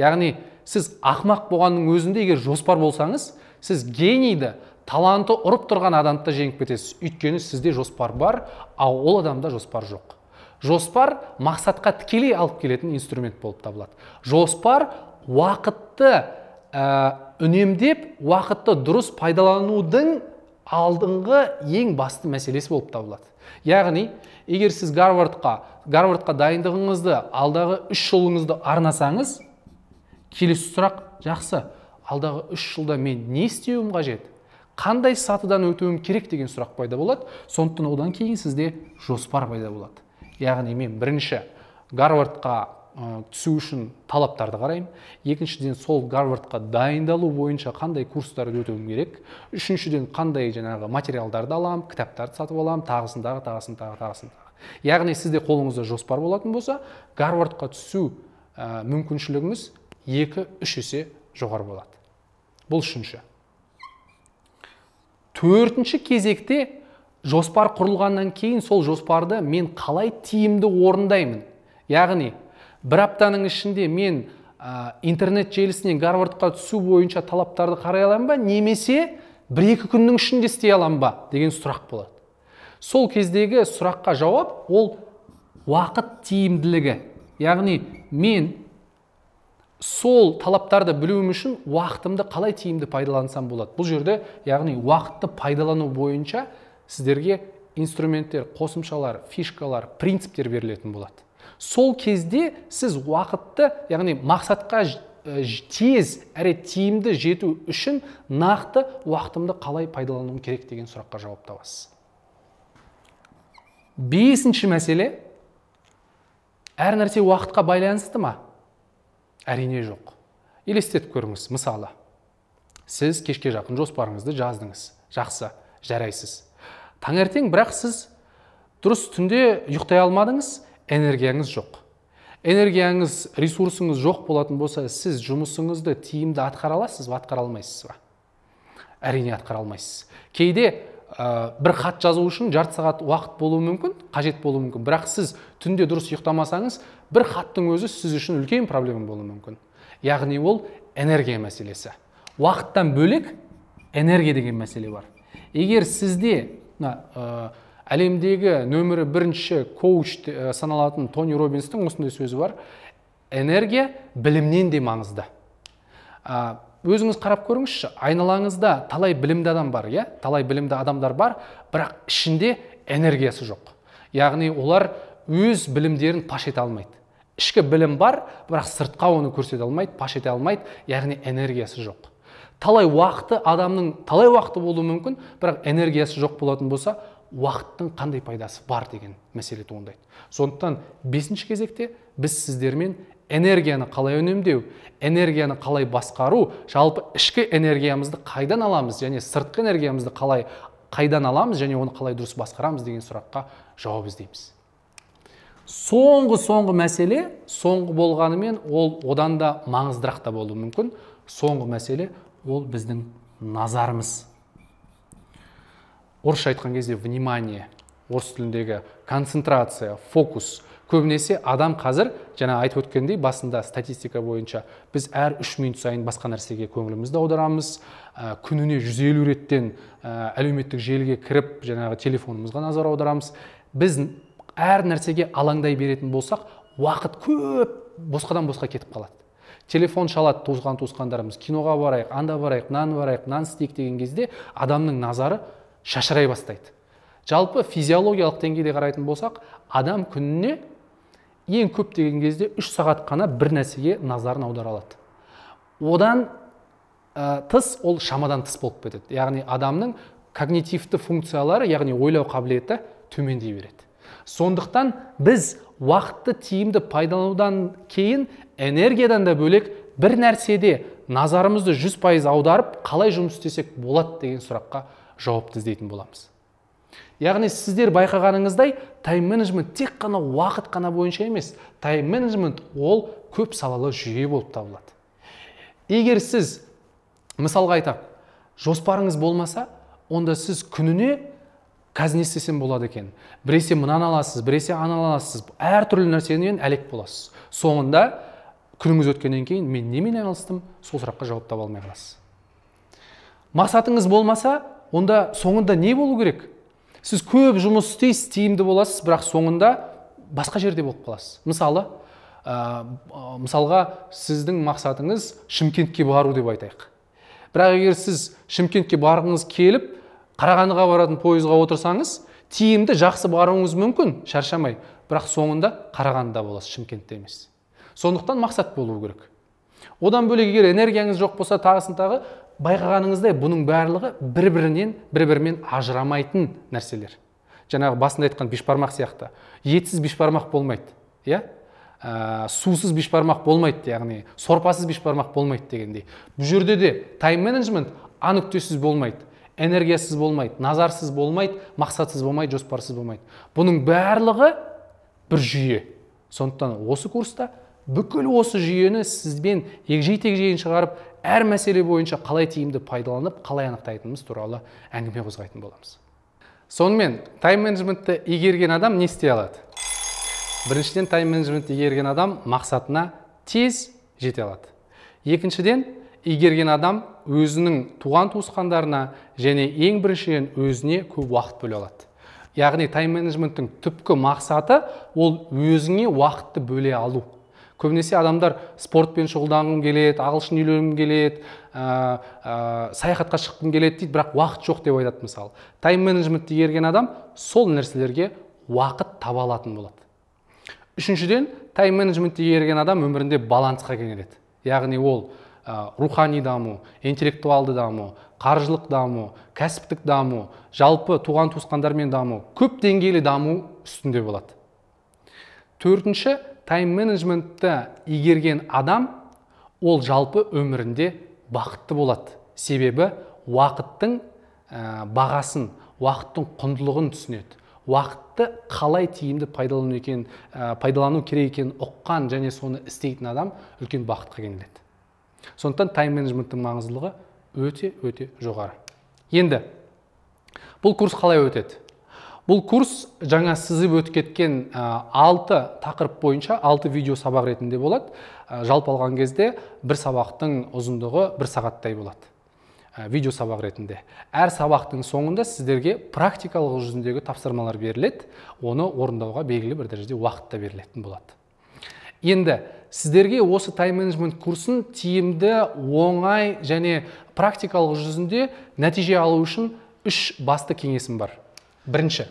яғни сіз ақмақ болғанның өзінде егер жоспар болсаңыз сіз генийді таланты ұрып тұрған адамды да жеңіп кетесіз өйткені сізде жоспар бар ал ол адамда жоспар жоқ жоспар мақсатқа тікелей алып келетін инструмент болып табылады жоспар уақытты ә, үнемдеп уақытты дұрыс пайдаланудың алдыңғы ең басты мәселесі болып табылады яғни егер сіз гарвардқа гарвардқа дайындығыңызды алдағы үш жылыңызды арнасаңыз келесі сұрақ жақсы алдағы үш жылда мен не істеуім қажет қандай сатыдан өтуім керек деген сұрақ пайда болады сондықтан одан кейін сізде жоспар пайда болады яғни мен бірінші гарвардқа түсу үшін талаптарды қараймын екіншіден сол гарвардқа дайындалу бойынша қандай курстарды өтуім керек үшіншіден қандай жаңағы материалдарды аламын кітаптарды сатып аламын тағысын тағы тағысын тағы тағысын яғни сізде қолыңызда жоспар болатын болса гарвардқа түсу ә, мүмкіншілігіңіз екі үш есе жоғары болады бұл үшінші төртінші кезекте жоспар құрылғаннан кейін сол жоспарды мен қалай тиімді орындаймын яғни бір аптаның ішінде мен интернет желісінен гарвардқа түсу бойынша талаптарды қарай аламын ба немесе бір екі күннің ішінде істей аламын ба деген сұрақ болады сол кездегі сұраққа жауап ол уақыт тиімділігі яғни мен сол талаптарды білуім үшін уақытымды қалай тиімді пайдалансам болады бұл жерде яғни уақытты пайдалану бойынша сіздерге инструменттер қосымшалар фишкалар принциптер берілетін болады сол кезде сіз уақытты яғни мақсатқа тез әрі тиімді жету үшін нақты уақытымды қалай пайдалануым керек деген сұраққа жауап табасыз бесінші мәселе әр нәрсе уақытқа байланысты ма әрине жоқ елестетіп көріңіз мысалы сіз кешке жақын жоспарыңызды жаздыңыз жақсы жарайсыз таңертең бірақ сіз дұрыс түнде ұйықтай алмадыңыз энергияңыз жоқ энергияңыз ресурсыңыз жоқ болатын болса сіз жұмысыңызды тиімді атқара аласыз ба атқара алмайсыз ба әрине атқара алмайсыз кейде ә, бір хат жазу үшін жарты сағат уақыт болуы мүмкін қажет болуы мүмкін бірақ сіз түнде дұрыс ұйықтамасаңыз бір хаттың өзі сіз үшін үлкен проблема болуы мүмкін яғни ол энергия мәселесі уақыттан бөлек энергия деген мәселе бар егер сізде мына әлемдегі нөмірі бірінші коуч саналатын тони робинстің осындай сөзі бар энергия білімнен де маңызды өзіңіз қарап көріңізші айналаңызда талай білімді адам бар иә талай білімді адамдар бар бірақ ішінде энергиясы жоқ яғни олар өз білімдерін паш ете алмайды ішкі білім бар бірақ сыртқа оны көрсете алмайды паш ете алмайды яғни энергиясы жоқ талай уақыты адамның талай уақыты болуы мүмкін бірақ энергиясы жоқ болатын болса уақыттың қандай пайдасы бар деген мәселе туындайды сондықтан бесінші кезекте біз сіздермен энергияны қалай үнемдеу энергияны қалай басқару жалпы ішкі энергиямызды қайдан аламыз және сыртқы энергиямызды қалай қайдан аламыз және оны қалай дұрыс басқарамыз деген сұраққа жауап іздейміз соңғы соңғы мәселе соңғы болғанымен ол одан да маңыздырақ та болуы мүмкін соңғы мәселе ол біздің назарымыз орысша айтқан кезде внимание орыс тіліндегі концентрация фокус көбінесе адам қазір жаңа айтып өткендей басында статистика бойынша біз әр үш минут сайын басқа нәрсеге көңілімізді аударамыз ә, күніне 150 реттен ә, әлеуметтік желіге кіріп жаңағы телефонымызға назар аударамыз біз әр нәрсеге алаңдай беретін болсақ уақыт көп босқадан босқа кетіп қалады телефон шалады туған туысқандарымыз киноға барайық анда барайық мынаны барайық мынаны істейік деген кезде адамның назары шашырай бастайды жалпы физиологиялық деңгейде қарайтын болсақ адам күніне ең көп деген кезде үш сағат қана бір нәрсеге назарын аудара алады одан ә, тыс ол шамадан тыс болып кетеді яғни адамның когнитивті функциялары яғни ойлау қабілеті төмендей береді сондықтан біз уақытты тиімді пайдаланудан кейін энергиядан да бөлек бір нәрседе назарымызды 100% аударып қалай жұмыс істесек болады деген сұраққа жауапты іздейтін боламыз яғни сіздер байқағаныңыздай тайм менеджмент тек қана уақыт қана бойынша емес тайм менеджмент ол көп салалы жүйе болып табылады егер сіз мысалға айтам жоспарыңыз болмаса онда сіз күніне қазір не істесем болады екен біресе мынаны аласыз біресе ананы аласыз әртүрлі нәрсемен әлек боласыз соңында күніңіз өткеннен кейін мен немен айналыстым сол сұраққа жауап таба алмай қаласыз мақсатыңыз болмаса онда соңында не болу керек сіз көп жұмыс істейсіз тиімді боласыз бірақ соңында басқа жерде болып қаласыз мысалы мысалға сіздің мақсатыңыз шымкентке бару деп айтайық бірақ егер сіз шымкентке барғыңыз келіп қарағандыға баратын пойызға отырсаңыз тиімді жақсы баруыңыз мүмкін шаршамай бірақ соңында қарағандыда боласыз шымкентте емес сондықтан мақсат болу керек одан бөлек егер энергияңыз жоқ болса тағысын тағы байқағаныңыздай бұның барлығы бір бірінен бір бірімен ажырамайтын нәрселер жаңағы басында айтқан бешбармақ сияқты етсіз бешбармақ болмайды иә ә, сусыз бешбармақ болмайды яғни сорпасыз бешбармақ болмайды дегендей бұл жерде де тайм менеджмент а нүктесіз болмайды энергиясыз болмайды назарсыз болмайды мақсатсыз болмайды жоспарсыз болмайды бұның барлығы бір жүйе сондықтан осы курста бүкіл осы жүйені сізбен егжей тегжейін шығарып әр мәселе бойынша қалай тиімді пайдаланып қалай анықтайтынымыз туралы әңгіме қозғайтын боламыз сонымен тайм менеджментті игерген адам не істей алады біріншіден тайм менеджментті игерген адам мақсатына тез жете алады екіншіден игерген адам өзінің туған туысқандарына және ең біріншіден өзіне көп уақыт бөле алады яғни тайм менеджменттің түпкі мақсаты ол өзіңе уақытты бөле алу көбінесе адамдар спортпен шұғылданғым келеді ағылшын үйренгім келеді ә, ә, саяхатқа шыққым келеді дейді бірақ уақыт жоқ деп айтады мысалы тайм менеджментті игерген адам сол нәрселерге уақыт таба алатын болады үшіншіден тайм менеджментті игерген адам өмірінде балансқа кенеледі яғни ол Э, рухани даму интеллектуалды даму қаржылық даму кәсіптік даму жалпы туған туысқандармен даму көп деңгейлі даму үстінде болады төртінші тайм менеджментті игерген адам ол жалпы өмірінде бақытты болады себебі уақыттың э, бағасын уақыттың құндылығын түсінеді уақытты қалай тиімді пайдалану екен э, пайдалану керек екенін ұққан және соны істейтін адам үлкен бақытқа кенеледі сондықтан тайм менеджменттің маңыздылығы өте өте жоғары енді бұл курс қалай өтеді бұл курс жаңа сызып өтіп кеткен алты тақырып бойынша алты видео сабақ ретінде болады жалпы алған кезде бір сабақтың ұзындығы бір сағаттай болады видео сабақ ретінде әр сабақтың соңында сіздерге практикалық жүзіндегі тапсырмалар беріледі оны орындауға белгілі бір дәрежеде уақыт та берілетін болады енді сіздерге осы тайм менеджмент курсын тиімді оңай және практикалық жүзінде нәтиже алу үшін үш басты кеңесім бар бірінші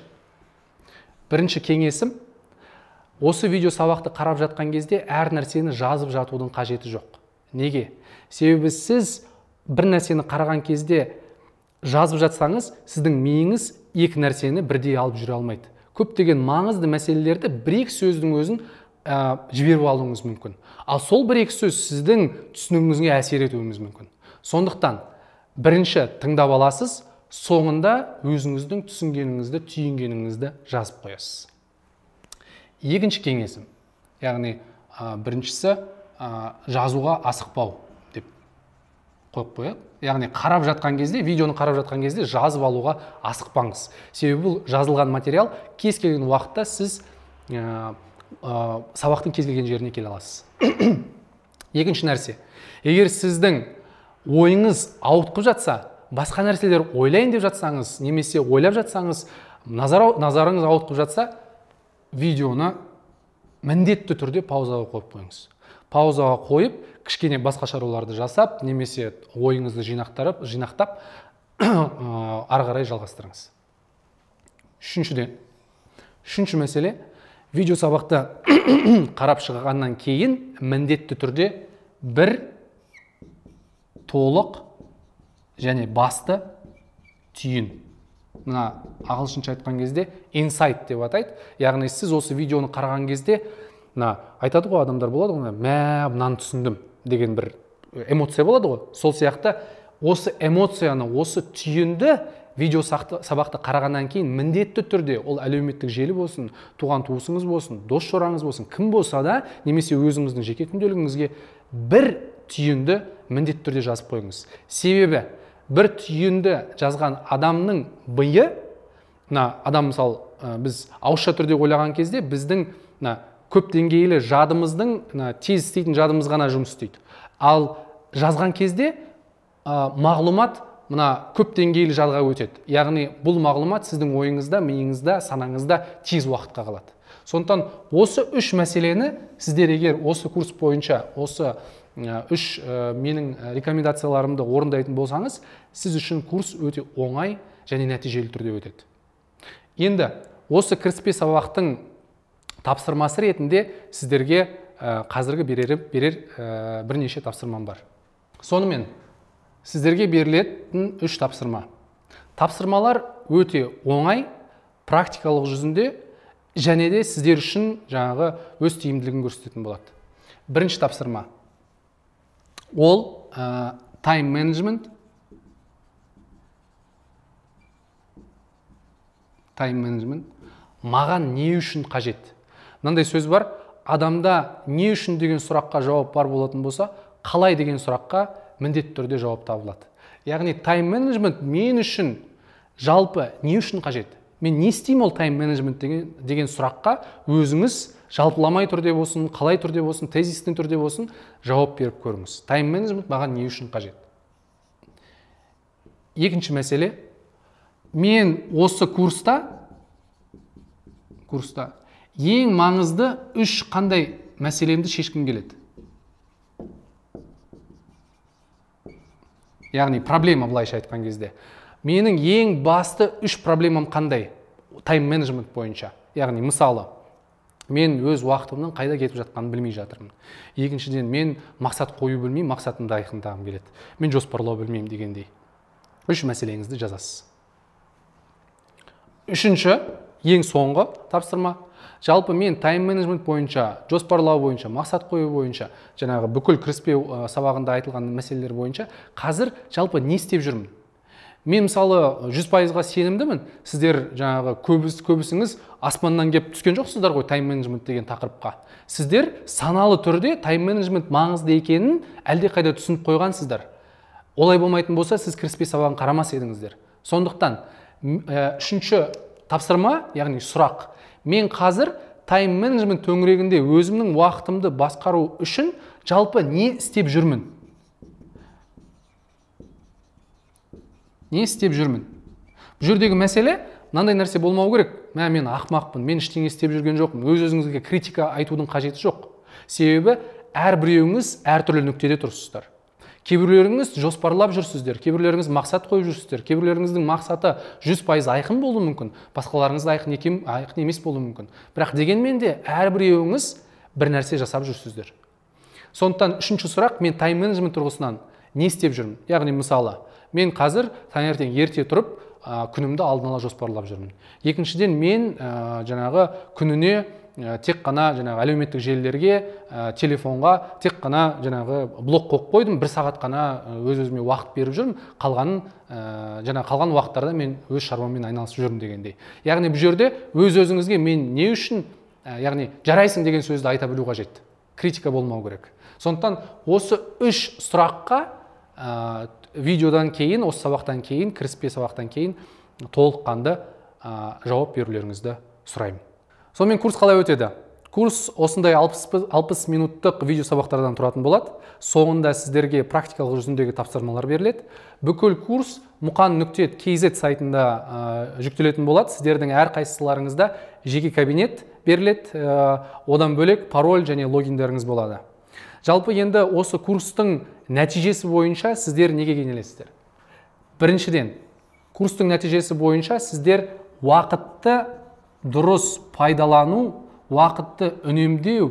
бірінші кеңесім осы видео сабақты қарап жатқан кезде әр нәрсені жазып жатудың қажеті жоқ неге себебі сіз бір нәрсені қараған кезде жазып жатсаңыз сіздің миыңыз екі нәрсені бірдей алып жүре алмайды көптеген маңызды мәселелерді бір екі сөздің өзін ә, жіберіп алуыңыз мүмкін ал сол бір екі сөз сіздің түсінігіңізге әсер етуіңіз мүмкін сондықтан бірінші тыңдап аласыз соңында өзіңіздің түсінгеніңізді түйінгеніңізді жазып қоясыз екінші кеңесім яғни біріншісі жазуға асықпау деп қойып қояды яғни қарап жатқан кезде видеоны қарап жатқан кезде жазып алуға асықпаңыз себебі бұл жазылған материал кез келген уақытта сіз ә, сабақтың кез келген жеріне келе аласыз екінші нәрсе егер сіздің ойыңыз ауытқып жатса басқа нәрселер ойлайын деп жатсаңыз немесе ойлап жатсаңыз назарыңыз ауытқып жатса видеоны міндетті түрде паузаға қойып қойыңыз паузаға қойып кішкене басқа шаруаларды жасап немесе ойыңызды жинақтарып жинақтап ары қарай жалғастырыңыз үшіншіден үшінші мәселе видео сабақты қарап шығағаннан кейін міндетті түрде бір толық және басты түйін мына ағылшынша айтқан кезде инсайт деп атайды яғни сіз осы видеоны қараған кезде мына айтады ғой адамдар болады ғой мә мынаны түсіндім деген бір эмоция болады ғой сол сияқты осы эмоцияны осы түйінді видео сабақты қарағаннан кейін міндетті түрде ол әлеуметтік желі болсын туған туысыңыз болсын дос жораңыз болсын кім болса да немесе өзіңіздің жеке күнделігіңізге бір түйінді міндетті түрде жазып қойыңыз себебі бір түйінді жазған адамның миы мына адам мысалы біз ауызша түрде ойлаған кезде біздің мына көп деңгейлі жадымыздың мына тез істейтін жадымыз ғана жұмыс істейді ал жазған кезде ә, мағлұмат мына көп деңгейлі жадыға өтеді яғни бұл мағлұмат сіздің ойыңызда миыңызда санаңызда тез уақытқа қалады сондықтан осы үш мәселені сіздер егер осы курс бойынша осы үш менің рекомендацияларымды орындайтын болсаңыз сіз үшін курс өте оңай және нәтижелі түрде өтеді енді осы кіріспе сабақтың тапсырмасы ретінде сіздерге қазіргі берер, берер бірнеше тапсырмам бар сонымен сіздерге берілетін үш тапсырма тапсырмалар өте оңай практикалық жүзінде және де сіздер үшін жаңағы өз тиімділігін көрсететін болады бірінші тапсырма ол ә, тайм менеджмент тайм менеджмент маған не үшін қажет мынандай сөз бар адамда не үшін деген сұраққа жауап бар болатын болса қалай деген сұраққа міндетті түрде жауап табылады яғни тайм менеджмент мен үшін жалпы не үшін қажет мен не істеймін ол тайм менеджмент деген, деген сұраққа өзіңіз жалпыламай түрде болсын қалай түрде болсын тезистің түрде болсын жауап беріп көріңіз тайм менеджмент маған не үшін қажет екінші мәселе мен осы курста курста ең маңызды үш қандай мәселемді шешкім келеді яғни проблема былайша айтқан кезде менің ең басты үш проблемам қандай тайм менеджмент бойынша яғни мысалы мен өз уақытымның қайда кетіп жатқанын білмей жатырмын екіншіден мен мақсат қою білмей мақсатымды айқындағым келеді мен жоспарлау білмеймін дегендей үш мәселеңізді жазасыз үшінші ең соңғы тапсырма жалпы мен тайм менеджмент бойынша жоспарлау бойынша мақсат қою бойынша жаңағы бүкіл кіріспе сабағында айтылған мәселелер бойынша қазір жалпы не істеп жүрмін мен мысалы жүз пайызға сенімдімін сіздер жаңағы көбіс, көбісіңіз аспаннан келіп түскен жоқсыздар ғой тайм менеджмент деген тақырыпқа сіздер саналы түрде тайм менеджмент маңызды екенін әлдеқайда түсініп қойғансыздар олай болмайтын болса сіз кіріспе сабағын қарамас едіңіздер сондықтан үшінші тапсырма яғни сұрақ мен қазір тайм менеджмент төңірегінде өзімнің уақытымды басқару үшін жалпы не істеп жүрмін не істеп жүрмін бұл жердегі мәселе мынандай нәрсе болмау керек мә мен ақмақпын мен ештеңе істеп жүрген жоқпын өз өзіңізге критика айтудың қажеті жоқ себебі әрбіреуіңіз әртүрлі нүктеде тұрсыздар кейбіреулеріңіз жоспарлап жүрсіздер кейбіреулеріңіз мақсат қойып жүрсіздер кейбіреулеріңіздің мақсаты жүз пайыз айқын болуы мүмкін басқаларыңыз айқын, екен, айқын емес болуы мүмкін бірақ дегенмен де әрбіреуіңіз бір нәрсе жасап жүрсіздер сондықтан үшінші сұрақ мен тайм менеджмент тұрғысынан не істеп жүрмін яғни мысалы мен қазір таңертең ерте тұрып ә, күнімді алдын ала жоспарлап жүрмін екіншіден мен ә, жаңағы күніне Э, тек қана жаңағы әлеуметтік желілерге э, телефонға тек қана жаңағы блок қойып қойдым бір сағат қана э, өз өзіме уақыт беріп жүрмін қалғанын ә, қалған уақыттарда мен өз шаруаммен айналысып жүрмін дегендей яғни бұл жерде өз өзіңізге мен не үшін ә, яғни жарайсың деген сөзді айта білу қажет критика болмау керек сондықтан осы үш сұраққа ә, видеодан кейін осы сабақтан кейін кіріспе сабақтан кейін толыққанды жауап берулеріңізді сұраймын сонымен курс қалай өтеді курс осындай 60, 60 минуттық видео сабақтардан тұратын болады соңында сіздерге практикалық жүзіндегі тапсырмалар беріледі бүкіл курс мұқан нүкте kz сайтында ә, жүктелетін болады сіздердің әрқайсыларыңызда жеке кабинет беріледі одан бөлек пароль және логиндеріңіз болады жалпы енді осы курстың нәтижесі бойынша сіздер неге кенелесіздер біріншіден курстың нәтижесі бойынша сіздер уақытты дұрыс пайдалану уақытты үнемдеу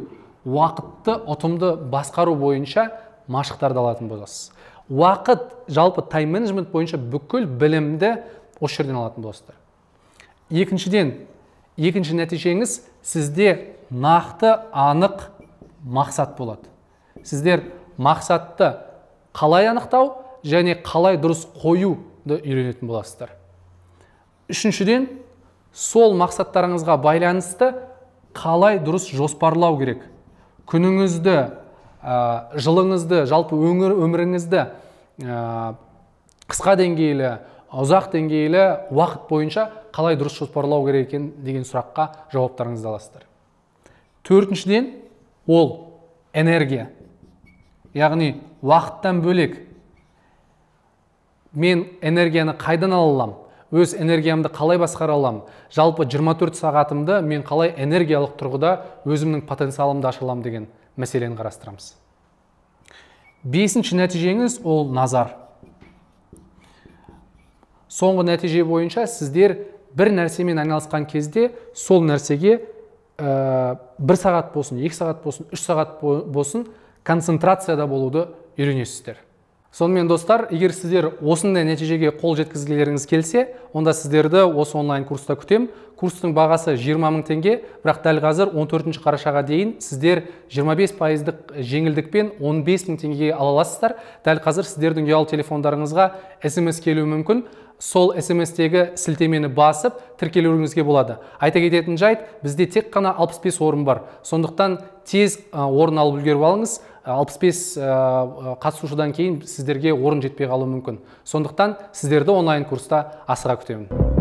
уақытты ұтымды басқару бойынша машықтарды алатын боласыз уақыт жалпы тайм менеджмент бойынша бүкіл білімді осы жерден алатын боласыздар екіншіден екінші нәтижеңіз сізде нақты анық мақсат болады сіздер мақсатты қалай анықтау және қалай дұрыс қоюды үйренетін боласыздар үшіншіден сол мақсаттарыңызға байланысты қалай дұрыс жоспарлау керек күніңізді жылыңызды жалпы өңір өміріңізді қысқа деңгейлі ұзақ деңгейлі уақыт бойынша қалай дұрыс жоспарлау керек екен деген сұраққа жауаптарыңызды аласыздар төртіншіден ол энергия яғни уақыттан бөлек мен энергияны қайдан ала аламын өз энергиямды қалай басқара аламын жалпы 24 сағатымды мен қалай энергиялық тұрғыда өзімнің потенциалымды аша аламын деген мәселені қарастырамыз бесінші нәтижеңіз ол назар соңғы нәтиже бойынша сіздер бір нәрсемен айналысқан кезде сол нәрсеге ә, бір сағат болсын екі сағат болсын үш сағат болсын концентрацияда болуды үйренесіздер сонымен достар егер сіздер осындай нәтижеге қол жеткізгілеріңіз келсе онда сіздерді осы онлайн курста күтем. курстың бағасы 20 мың теңге бірақ дәл қазір 14 қарашаға дейін сіздер 25 пайыздық жеңілдікпен 15 мың теңгеге ала аласыздар дәл қазір сіздердің ұялы телефондарыңызға смс келуі мүмкін сол смс-тегі сілтемені басып тіркелуіңізге болады айта кететін жайт бізде тек қана 65 орын бар сондықтан тез орын алып үлгеріп алыңыз алпыс бес э, э, қатысушыдан кейін сіздерге орын жетпей қалуы мүмкін сондықтан сіздерді онлайн курста асыға күтемін